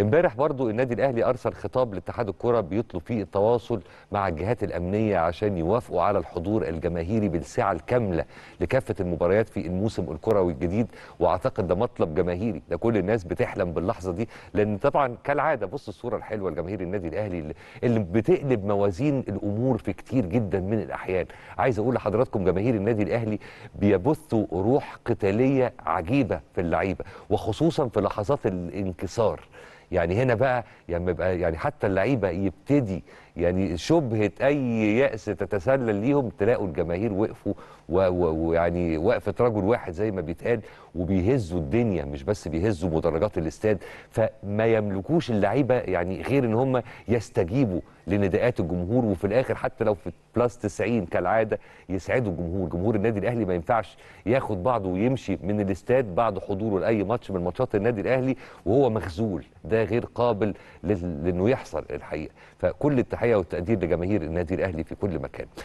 امبارح برضو النادي الاهلي ارسل خطاب لاتحاد الكره بيطلب فيه التواصل مع الجهات الامنيه عشان يوافقوا على الحضور الجماهيري بالسعه الكامله لكافه المباريات في الموسم الكروي الجديد واعتقد ده مطلب جماهيري ده كل الناس بتحلم باللحظه دي لان طبعا كالعاده بص الصوره الحلوه لجماهير النادي الاهلي اللي بتقلب موازين الامور في كتير جدا من الاحيان عايز اقول لحضراتكم جماهير النادي الاهلي بيبثوا روح قتاليه عجيبه في اللعيبه وخصوصا في لحظات الانكسار يعني هنا بقى يعني يبقى يعني حتى اللعيبه يبتدي يعني شبهه اي ياس تتسلل ليهم تلاقوا الجماهير وقفوا ويعني وقفه رجل واحد زي ما بيتقال وبيهزوا الدنيا مش بس بيهزوا مدرجات الاستاد فما يملكوش اللعيبه يعني غير ان هم يستجيبوا لنداءات الجمهور وفي الاخر حتى لو في بلس 90 كالعاده يسعدوا الجمهور جمهور النادي الاهلي ما ينفعش ياخد بعضه ويمشي من الاستاد بعد حضوره لاي ماتش من ماتشات النادي الاهلي وهو مخذول ده غير قابل لانه يحصل الحقيقه فكل التحيه والتقدير لجماهير النادي الاهلي في كل مكان